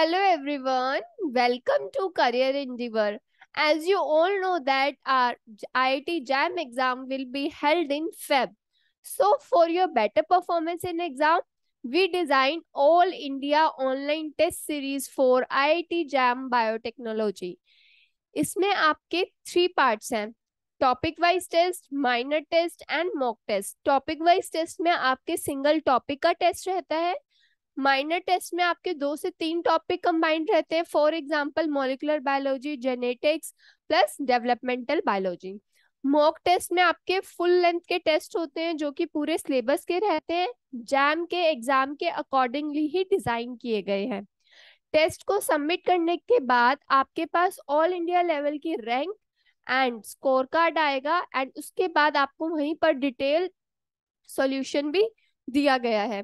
Hello everyone, welcome to Career Endeavor. As you all know that our IIT JAM exam will be held in Feb. So for your better performance in exam, we designed All India Online Test Series for IIT JAM Biotechnology. इसमें आपके three parts हैं topic wise test minor test and mock test topic wise test में आपके single topic का test रहता है minor test में आपके दो से तीन टॉपिक कंबाइंड रहते हैं for example molecular biology genetics plus developmental biology mock test में आपके फुल लेंथ के टेस्ट होते हैं जो कि पूरे सिलेबस के रहते हैं जैम के एग्जाम के अकॉर्डिंगली ही डिजाइन किए गए हैं टेस्ट को सबमिट करने के बाद आपके पास ऑल इंडिया लेवल की रैंक एंड स्कोर कार्ड आएगा एंड उसके बाद आपको वहीं पर डिटेल सॉल्यूशन भी दिया गया है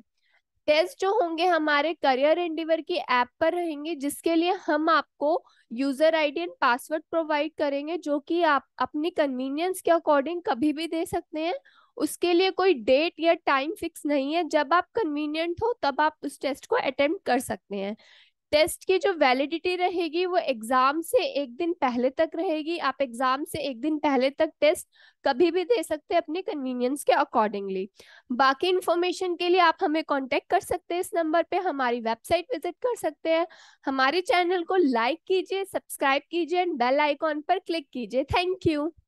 टेस्ट जो होंगे हमारे करियर एंडिवर की ऐप पर रहेंगे जिसके लिए हम आपको user ID and password provide करेंगे जो कि आप अपनी कन्वीनियंस के अकॉर्डिंग कभी भी दे सकते हैं उसके लिए कोई डेट या टाइम फिक्स नहीं है जब आप कन्वीनियंट हो तब आप उस टेस्ट को अटेम्प्ट कर सकते हैं टेस्ट की जो वैलिडिटी रहेगी वो एग्जाम से एक दिन पहले तक रहेगी आप एग्जाम से एक दिन पहले तक टेस्ट कभी भी दे सकते हैं अपने कन्वीनियंस के अकॉर्डिंगली बाकी इन्फॉर्मेशन के लिए आप हमें कांटेक्ट कर सकते हैं इस नंबर पे हमारी वेबसाइट विजिट कर सकते हैं हमारे चैनल को लाइक कीजिए सब्सक्राइब कीजिए एंड बेल आइकॉन पर क्लिक कीजिए थैंक यू